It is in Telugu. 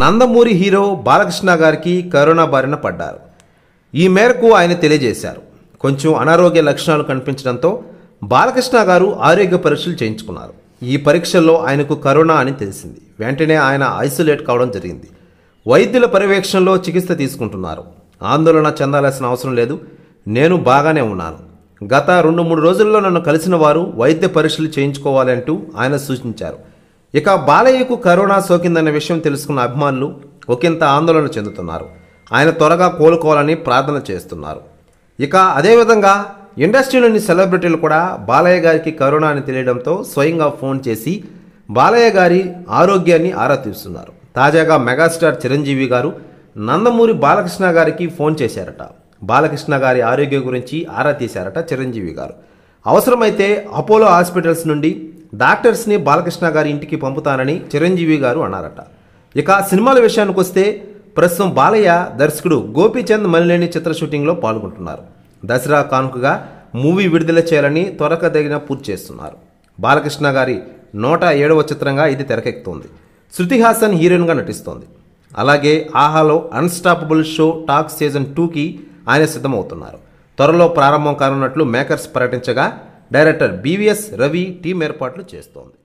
నందమూరి హీరో బాలకృష్ణ గారికి కరోనా బారిన పడ్డారు ఈ మేరకు ఆయన తెలియజేశారు కొంచెం అనారోగ్య లక్షణాలు కనిపించడంతో బాలకృష్ణ గారు ఆరోగ్య పరీక్షలు చేయించుకున్నారు ఈ పరీక్షల్లో ఆయనకు కరోనా అని తెలిసింది వెంటనే ఆయన ఐసోలేట్ కావడం జరిగింది వైద్యుల పర్యవేక్షణలో చికిత్స తీసుకుంటున్నారు ఆందోళన చెందాల్సిన అవసరం లేదు నేను బాగానే ఉన్నాను గత రెండు మూడు రోజుల్లో నన్ను కలిసిన వారు వైద్య పరీక్షలు చేయించుకోవాలంటూ ఆయన సూచించారు ఇక బాలయ్యకు కరోనా సోకిందన్న విషయం తెలుసుకున్న అభిమానులు ఒకంత ఆందోళన చెందుతున్నారు ఆయన త్వరగా కోలుకోవాలని ప్రార్థన చేస్తున్నారు ఇక అదేవిధంగా ఇండస్ట్రీలోని సెలబ్రిటీలు కూడా బాలయ్య గారికి కరోనా అని తెలియడంతో స్వయంగా ఫోన్ చేసి బాలయ్య గారి ఆరోగ్యాన్ని ఆరా తీస్తున్నారు తాజాగా మెగాస్టార్ చిరంజీవి గారు నందమూరి బాలకృష్ణ గారికి ఫోన్ చేశారట బాలకృష్ణ గారి ఆరోగ్యం గురించి ఆరా తీశారట చిరంజీవి గారు అవసరమైతే అపోలో హాస్పిటల్స్ నుండి డాక్టర్స్ని బాలకృష్ణ గారి ఇంటికి పంపుతానని చిరంజీవి గారు అన్నారట ఇక సినిమాల విషయానికి వస్తే ప్రస్తుతం బాలయ్య దర్శకుడు గోపీచంద్ మలినేని చిత్ర షూటింగ్లో పాల్గొంటున్నారు దసరా కానుకగా మూవీ విడుదల చేయాలని త్వరకదగిన పూర్తి చేస్తున్నారు బాలకృష్ణ గారి నూట ఏడవ చిత్రంగా ఇది తెరకెక్కుతోంది శృతి హాసన్ హీరోయిన్గా నటిస్తోంది అలాగే ఆహాలో అన్స్టాపబుల్ షో టాక్ సీజన్ టూకి ఆయన సిద్ధమవుతున్నారు త్వరలో ప్రారంభం కానున్నట్లు మేకర్స్ ప్రకటించగా డైరెక్టర్ బీవీఎస్ రవి టీం ఏర్పాట్లు చేస్తోంది